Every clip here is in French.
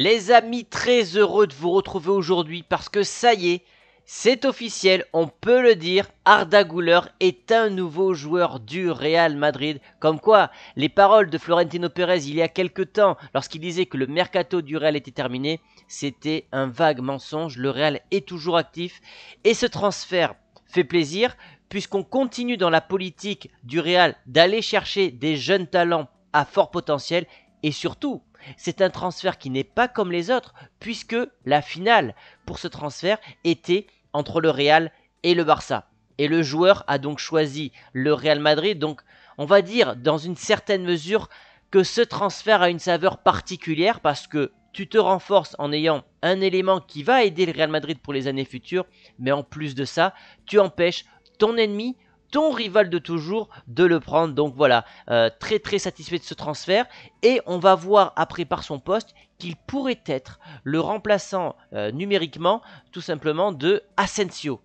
Les amis, très heureux de vous retrouver aujourd'hui parce que ça y est, c'est officiel, on peut le dire, Arda Güler est un nouveau joueur du Real Madrid. Comme quoi, les paroles de Florentino Pérez il y a quelque temps, lorsqu'il disait que le mercato du Real était terminé, c'était un vague mensonge. Le Real est toujours actif et ce transfert fait plaisir puisqu'on continue dans la politique du Real d'aller chercher des jeunes talents à fort potentiel et surtout c'est un transfert qui n'est pas comme les autres, puisque la finale pour ce transfert était entre le Real et le Barça. Et le joueur a donc choisi le Real Madrid, donc on va dire dans une certaine mesure que ce transfert a une saveur particulière parce que tu te renforces en ayant un élément qui va aider le Real Madrid pour les années futures, mais en plus de ça, tu empêches ton ennemi ton rival de toujours de le prendre. Donc voilà, euh, très très satisfait de ce transfert. Et on va voir après par son poste qu'il pourrait être le remplaçant euh, numériquement tout simplement de Asensio.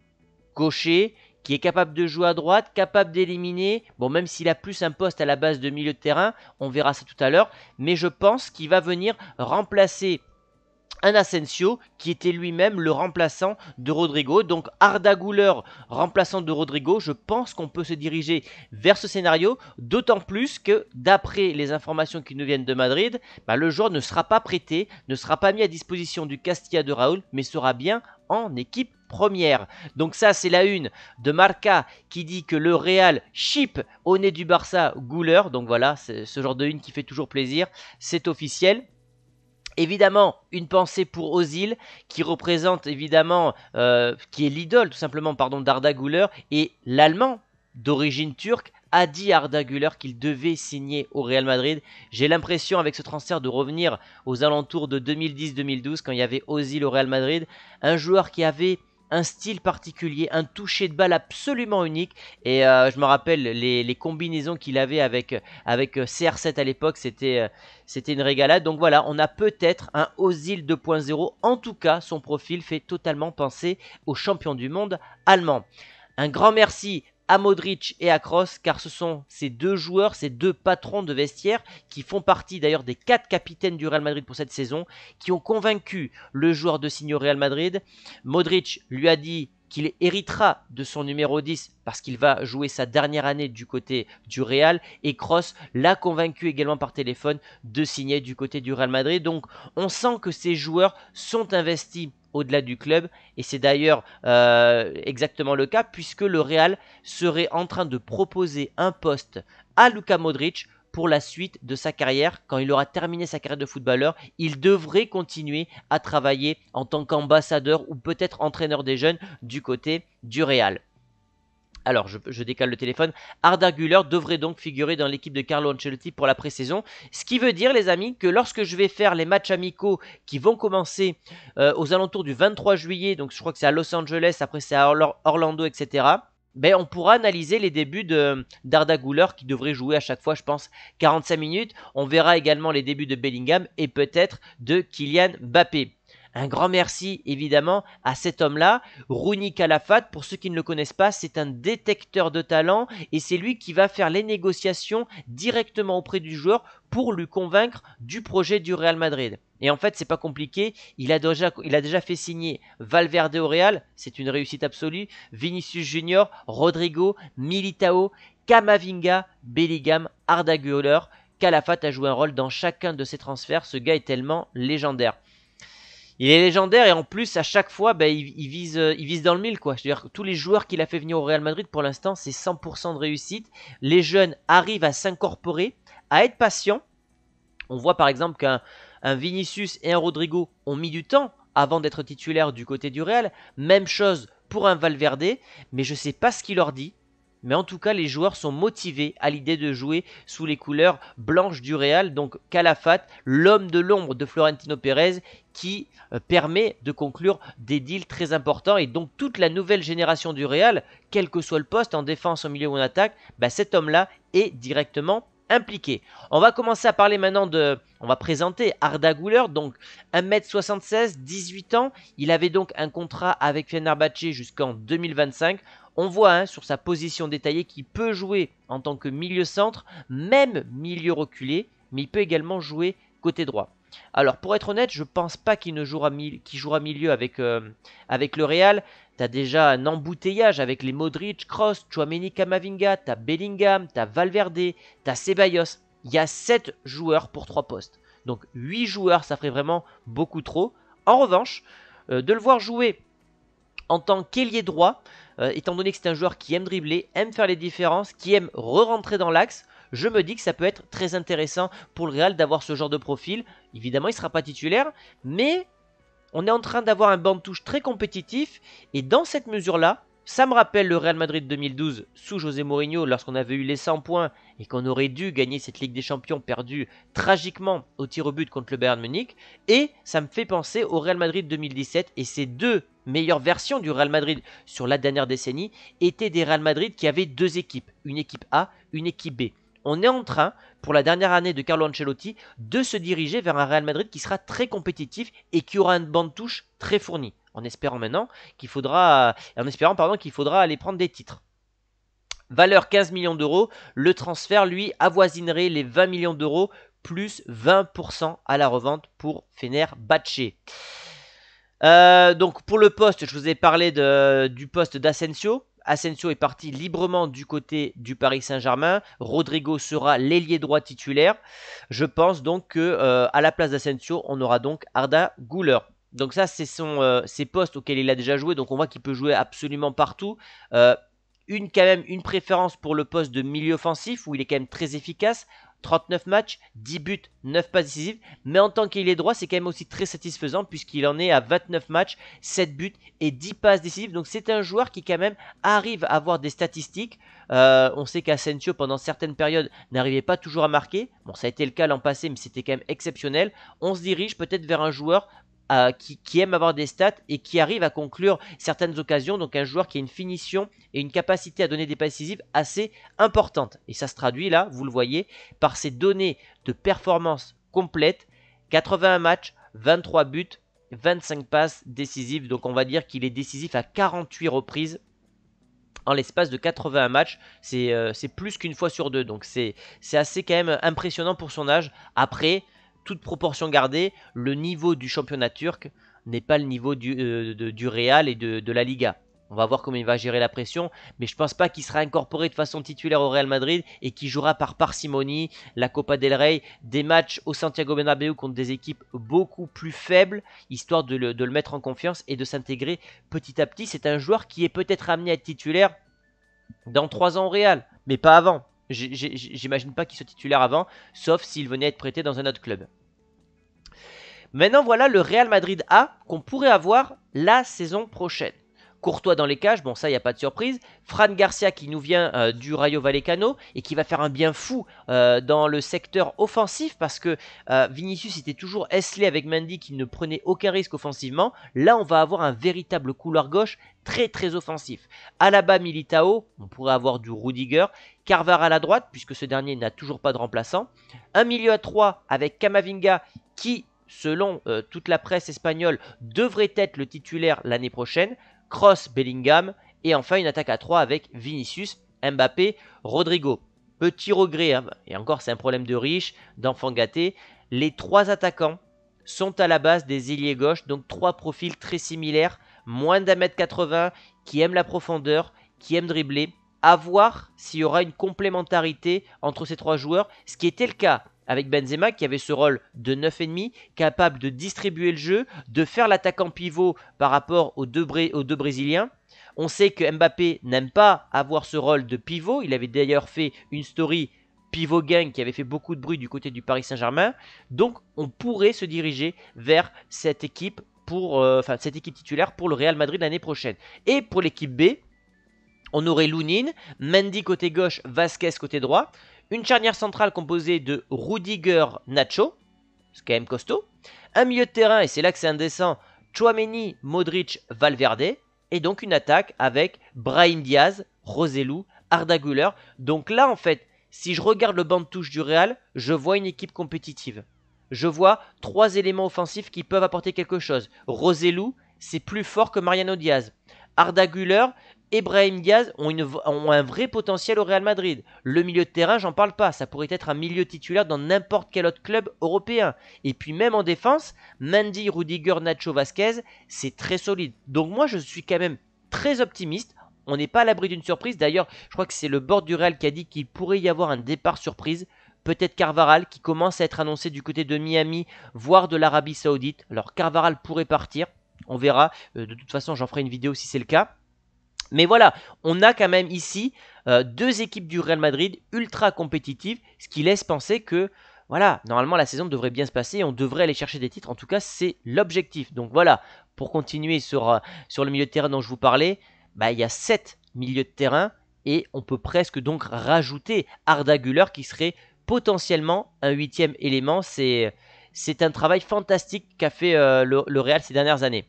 Gaucher, qui est capable de jouer à droite, capable d'éliminer. Bon, même s'il a plus un poste à la base de milieu de terrain, on verra ça tout à l'heure. Mais je pense qu'il va venir remplacer un Asensio qui était lui-même le remplaçant de Rodrigo. Donc Arda Guler remplaçant de Rodrigo, je pense qu'on peut se diriger vers ce scénario, d'autant plus que d'après les informations qui nous viennent de Madrid, bah, le joueur ne sera pas prêté, ne sera pas mis à disposition du Castilla de Raúl, mais sera bien en équipe première. Donc ça, c'est la une de Marca qui dit que le Real chip au nez du Barça Gouleur. Donc voilà, c'est ce genre de une qui fait toujours plaisir. C'est officiel. Évidemment, une pensée pour Ozil, qui représente évidemment, euh, qui est l'idole tout simplement, pardon, d'Arda et l'Allemand d'origine turque a dit Arda Güler qu'il devait signer au Real Madrid. J'ai l'impression avec ce transfert de revenir aux alentours de 2010-2012 quand il y avait Ozil au Real Madrid, un joueur qui avait un style particulier, un toucher de balle absolument unique. Et euh, je me rappelle les, combinaisons qu'il avait avec, avec euh, CR7 à l'époque, c'était euh, c'était une régalade. Donc voilà, on a peut-être un Ozil 2.0. En tout cas, son profil fait totalement penser au champion du monde allemand. Un grand merci à Modric et à Kroos car ce sont ces deux joueurs, ces deux patrons de vestiaire qui font partie d'ailleurs des quatre capitaines du Real Madrid pour cette saison qui ont convaincu le joueur de signer au Real Madrid. Modric lui a dit qu'il héritera de son numéro 10 parce qu'il va jouer sa dernière année du côté du Real et Kroos l'a convaincu également par téléphone de signer du côté du Real Madrid. Donc on sent que ces joueurs sont investis au-delà du club. Et c'est d'ailleurs euh, exactement le cas puisque le Real serait en train de proposer un poste à Luka Modric pour la suite de sa carrière. Quand il aura terminé sa carrière de footballeur, il devrait continuer à travailler en tant qu'ambassadeur ou peut-être entraîneur des jeunes du côté du Real. Alors, je, décale le téléphone. Arda Güler devrait donc figurer dans l'équipe de Carlo Ancelotti pour la pré-saison. Ce qui veut dire, les amis, que lorsque je vais faire les matchs amicaux qui vont commencer euh, aux alentours du 23 juillet, donc je crois que c'est à Los Angeles, après c'est à Orlando, etc. Ben, on pourra analyser les débuts d'Arda Güler qui devrait jouer à chaque fois, je pense, 45 minutes. On verra également les débuts de Bellingham et peut-être de Kylian Mbappé. Un grand merci évidemment à cet homme-là, Rouni Calafat. Pour ceux qui ne le connaissent pas, c'est un détecteur de talent et c'est lui qui va faire les négociations directement auprès du joueur pour lui convaincre du projet du Real Madrid. Et en fait, c'est pas compliqué. Il a, déjà, il a déjà fait signer Valverde au Real, c'est une réussite absolue. Vinicius Junior, Rodrigo, Militao, Camavinga, Belligam, Arda Güler. Calafat a joué un rôle dans chacun de ces transferts. Ce gars est tellement légendaire. Il est légendaire et en plus, à chaque fois, bah, il, vise, euh, il vise dans le mille. Quoi. tous les joueurs qu'il a fait venir au Real Madrid, pour l'instant, c'est 100% de réussite. Les jeunes arrivent à s'incorporer, à être patients. On voit par exemple qu'un un Vinicius et un Rodrigo ont mis du temps avant d'être titulaires du côté du Real. Même chose pour un Valverde, mais je ne sais pas ce qu'il leur dit. Mais en tout cas, les joueurs sont motivés à l'idée de jouer sous les couleurs blanches du Real. Donc Calafat, l'homme de l'ombre de Florentino Pérez, qui euh, permet de conclure des deals très importants. Et donc toute la nouvelle génération du Real, quel que soit le poste, en défense, au milieu ou en attaque, bah, cet homme-là est directement impliqué. On va commencer à parler maintenant de... On va présenter Arda Güler, donc 1m76, 18 ans. Il avait donc un contrat avec Fenerbahce jusqu'en 2025. On voit hein, sur sa position détaillée qu'il peut jouer en tant que milieu centre, même milieu reculé, mais il peut également jouer côté droit. Alors pour être honnête, je pense pas qu'il jouera, milieu avec, euh, avec le Real. T'as déjà un embouteillage avec les Modric, Cross, Chouameni, Kamavinga, t'as Bellingham, t'as Valverde, t'as Ceballos. Il y a 7 joueurs pour 3 postes. Donc 8 joueurs, ça ferait vraiment beaucoup trop. En revanche, euh, de le voir jouer en tant qu'ailier droit, euh, étant donné que c'est un joueur qui aime dribbler, aime faire les différences, qui aime re-rentrer dans l'axe, je me dis que ça peut être très intéressant pour le Real d'avoir ce genre de profil. Évidemment, il ne sera pas titulaire, mais on est en train d'avoir un banc de touche très compétitif, et dans cette mesure-là, ça me rappelle le Real Madrid 2012 sous José Mourinho lorsqu'on avait eu les 100 points et qu'on aurait dû gagner cette Ligue des Champions perdue tragiquement au tir au but contre le Bayern Munich. Et ça me fait penser au Real Madrid 2017 et ces deux meilleures versions du Real Madrid sur la dernière décennie étaient des Real Madrid qui avaient deux équipes, une équipe A, une équipe B. On est en train, pour la dernière année de Carlo Ancelotti, de se diriger vers un Real Madrid qui sera très compétitif et qui aura une bande touche très fournie en espérant maintenant qu'il faudra, en espérant qu'il faudra aller prendre des titres. Valeur 15 millions d'euros, le transfert lui avoisinerait les 20 millions d'euros plus 20% à la revente pour Fener euh, donc pour le poste, je vous ai parlé du poste d'Asensio. Asensio est parti librement du côté du Paris Saint-Germain. Rodrigo sera l'ailier droit titulaire. Je pense donc que euh, à la place d'Asensio, on aura donc Arda Gouler. Donc ça, c'est son, euh, ses postes auxquels il a déjà joué. Donc on voit qu'il peut jouer absolument partout euh, une quand même une préférence pour le poste de milieu offensif où il est quand même très efficace. 39 matchs, 10 buts, 9 passes décisives, mais en tant qu'il est droit, c'est quand même aussi très satisfaisant puisqu'il en est à 29 matchs, 7 buts et 10 passes décisives. Donc c'est un joueur qui quand même arrive à avoir des statistiques. Euh, on sait qu'Asensio pendant certaines périodes n'arrivait pas toujours à marquer. Bon, ça a été le cas l'an passé, mais c'était quand même exceptionnel. On se dirige peut-être vers un joueur euh, qui, aime avoir des stats et qui arrive à conclure certaines occasions. Donc un joueur qui a une finition et une capacité à donner des passes décisives assez importantes Et ça se traduit là, vous le voyez, par ses données de performance complète. 81 matchs, 23 buts, 25 passes décisives. Donc on va dire qu'il est décisif à 48 reprises en l'espace de 81 matchs. Euh, c'est plus qu'une fois sur deux. Donc c'est assez quand même impressionnant pour son âge. Après, toute proportion gardée, le niveau du championnat turc n'est pas le niveau du, euh, du Real et de, la Liga. On va voir comment il va gérer la pression, mais je pense pas qu'il sera incorporé de façon titulaire au Real Madrid et qu'il jouera par parcimonie la Copa del Rey, des matchs au Santiago Bernabéu contre des équipes beaucoup plus faibles, histoire de le, de le mettre en confiance et de s'intégrer petit à petit. C'est un joueur qui est peut-être amené à être titulaire dans 3 ans au Real, mais pas avant. J'imagine pas qu'il soit titulaire avant, sauf s'il venait être prêté dans un autre club. Maintenant, voilà le Real Madrid A qu'on pourrait avoir la saison prochaine. Courtois dans les cages, bon ça il n'y a pas de surprise. Fran Garcia qui nous vient euh, du Rayo Vallecano et qui va faire un bien fou euh, dans le secteur offensif parce que euh, Vinicius était toujours esselé avec Mendy qui ne prenait aucun risque offensivement. Là on va avoir un véritable couloir gauche très très offensif. la bas, Militao, on pourrait avoir du Rudiger. Carvar à la droite puisque ce dernier n'a toujours pas de remplaçant. Un milieu à 3 avec Kamavinga qui selon toute la presse espagnole, devrait être le titulaire l'année prochaine. Cross, Bellingham, et enfin une attaque à 3 avec Vinicius, Mbappé, Rodrigo. Petit regret, hein. et encore c'est un problème de riche, d'enfant gâté, les trois attaquants sont à la base des ailiers gauches, donc trois profils très similaires, moins d'un mètre 80, qui aiment la profondeur, qui aiment dribbler. À voir s'il y aura une complémentarité entre ces trois joueurs, ce qui était le cas avec Benzema qui avait ce rôle de demi, capable de distribuer le jeu, de faire l'attaquant pivot par rapport aux deux, Brésiliens. On sait que Mbappé n'aime pas avoir ce rôle de pivot. Il avait d'ailleurs fait une story pivot gang qui avait fait beaucoup de bruit du côté du Paris Saint-Germain. Donc on pourrait se diriger vers cette équipe pour euh, enfin, cette équipe titulaire pour le Real Madrid l'année prochaine. Et pour l'équipe B, on aurait Lounine, Mendy côté gauche, Vasquez côté droit. Une charnière centrale composée de Rudiger Nacho, c'est quand même costaud. Un milieu de terrain, et c'est là que c'est indécent, Chouameni, Modric, Valverde. Et donc une attaque avec Brahim Diaz, Roselou, Arda Donc là, en fait, si je regarde le banc de touche du Real, je vois une équipe compétitive. Je vois trois éléments offensifs qui peuvent apporter quelque chose. Roselou, c'est plus fort que Mariano Diaz. Arda Güler Ebrahim Diaz ont, un vrai potentiel au Real Madrid. Le milieu de terrain, j'en parle pas, ça pourrait être un milieu titulaire dans n'importe quel autre club européen. Et puis même en défense, Mandy, Rudiger, Nacho Vasquez, c'est très solide. Donc moi je suis quand même très optimiste. On n'est pas à l'abri d'une surprise. D'ailleurs, je crois que c'est le bord du Real qui a dit qu'il pourrait y avoir un départ surprise peut-être Carvaral qui commence à être annoncé du côté de Miami, voire de l'Arabie Saoudite. Alors Carvaral pourrait partir, on verra. Euh, de toute façon, j'en ferai une vidéo si c'est le cas. Mais voilà, on a quand même ici euh, deux équipes du Real Madrid ultra compétitives, ce qui laisse penser que voilà, normalement la saison devrait bien se passer et on devrait aller chercher des titres. En tout cas, c'est l'objectif. Donc voilà, pour continuer sur, euh, sur, le milieu de terrain dont je vous parlais, bah, il y a sept milieux de terrain et on peut presque donc rajouter Arda Güler qui serait potentiellement un huitième élément. C'est c'est un travail fantastique qu'a fait euh, le, Real ces dernières années.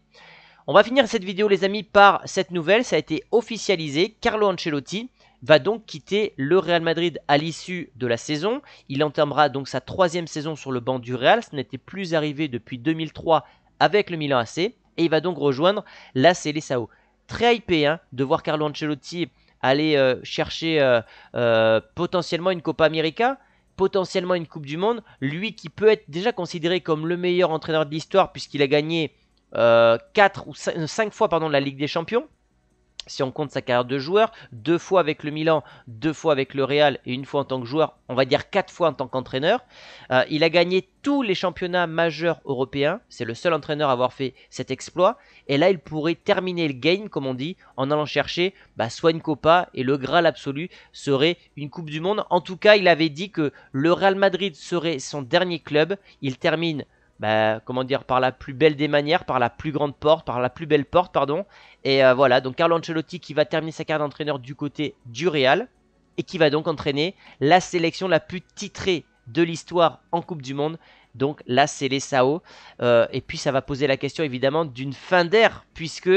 On va finir cette vidéo les amis par cette nouvelle, ça a été officialisé, Carlo Ancelotti va donc quitter le Real Madrid à l'issue de la saison. Il entamera donc sa troisième saison sur le banc du Real, ce n'était plus arrivé depuis 2003 avec le Milan AC, et il va donc rejoindre la Sao. Très hypé hein, de voir Carlo Ancelotti aller euh, chercher euh, potentiellement une Copa América potentiellement une Coupe du Monde. Lui qui peut être déjà considéré comme le meilleur entraîneur de l'histoire puisqu'il a gagné euh, ou 5, euh, fois la Ligue des Champions si on compte sa carrière de joueur, deux fois avec le Milan, deux fois avec le Real et une fois en tant que joueur, on va dire quatre fois en tant qu'entraîneur. Euh, il a gagné tous les championnats majeurs européens, c'est le seul entraîneur à avoir fait cet exploit, et là il pourrait terminer le game, comme on dit, en allant chercher bah, soit une Copa, et le Graal absolu serait une Coupe du Monde. En tout cas, il avait dit que le Real Madrid serait son dernier club, il termine bah, comment dire, par la plus belle des manières, par la plus grande porte, par la plus belle porte, pardon. Et euh, voilà, donc Carlo Ancelotti qui va terminer sa carrière d'entraîneur du côté du Real et qui va donc entraîner la sélection la plus titrée de l'histoire en Coupe du Monde. Donc là, c'est les SAO. Euh, et puis ça va poser la question évidemment d'une fin d'ère puisque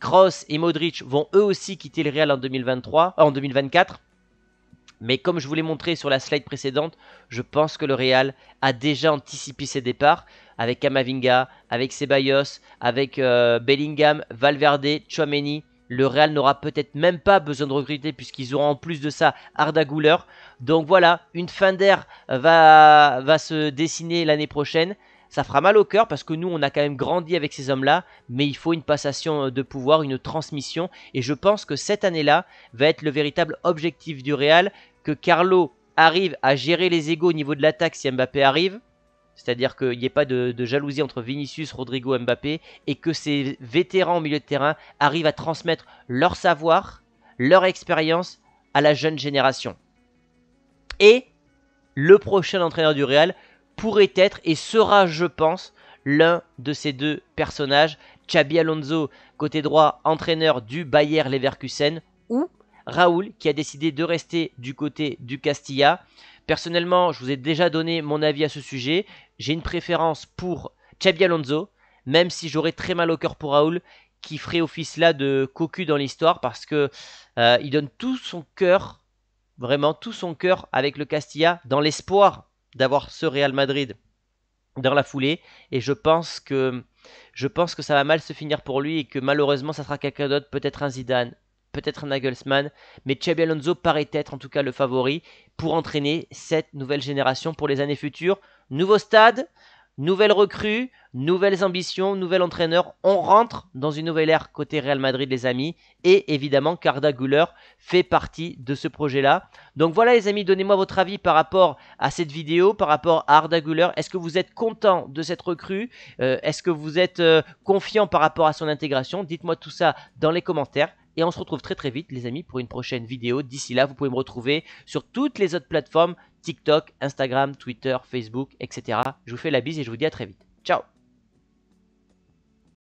Kroos et Modric vont eux aussi quitter le Real en 2023, en 2024. Mais comme je vous l'ai montré sur la slide précédente, je pense que le Real a déjà anticipé ses départs avec Kamavinga, avec Ceballos, avec euh, Bellingham, Valverde, Chouameni. Le Real n'aura peut-être même pas besoin de recruter puisqu'ils auront en plus de ça Arda Güler. Donc voilà, une fin d'air va, va se dessiner l'année prochaine ça fera mal au cœur parce que nous, on a quand même grandi avec ces hommes-là, mais il faut une passation euh, de pouvoir, une transmission, et je pense que cette année-là va être le véritable objectif du Real, que Carlo arrive à gérer les égaux au niveau de l'attaque si Mbappé arrive, c'est-à-dire qu'il n'y ait pas de, jalousie entre Vinicius, Rodrigo, Mbappé, et que ces vétérans au milieu de terrain arrivent à transmettre leur savoir, leur expérience à la jeune génération. Et le prochain entraîneur du Real pourrait être et sera, je pense, l'un de ces deux personnages, Xabi Alonso, côté droit, entraîneur du Bayer Leverkusen, ou Raoul qui a décidé de rester du côté du Castilla. Personnellement, je vous ai déjà donné mon avis à ce sujet. J'ai une préférence pour Xabi Alonso, même si j'aurais très mal au cœur pour Raoul qui ferait office là de cocu dans l'histoire parce que euh, il donne tout son cœur, vraiment tout son cœur avec le Castilla dans l'espoir d'avoir ce Real Madrid dans la foulée et je pense que je pense que ça va mal se finir pour lui et que malheureusement ça sera quelqu'un d'autre, peut-être un Zidane, peut-être un Nagelsmann, mais Xabi Alonso paraît être en tout cas le favori pour entraîner cette nouvelle génération pour les années futures. Nouveau stade, nouvelle recrue, nouvelles ambitions, nouvel entraîneur. On rentre dans une nouvelle ère côté Real Madrid, les amis. Et évidemment, Carda Guller fait partie de ce projet-là. Donc voilà, les amis, donnez-moi votre avis par rapport à cette vidéo, par rapport à Arda Guller. Est-ce que vous êtes content de cette recrue euh, Est-ce que vous êtes euh, confiant par rapport à son intégration Dites-moi tout ça dans les commentaires. Et on se retrouve très très vite, les amis, pour une prochaine vidéo. D'ici là, vous pouvez me retrouver sur toutes les autres plateformes TikTok, Instagram, Twitter, Facebook, etc. Je vous fais la bise et je vous dis à très vite. Ciao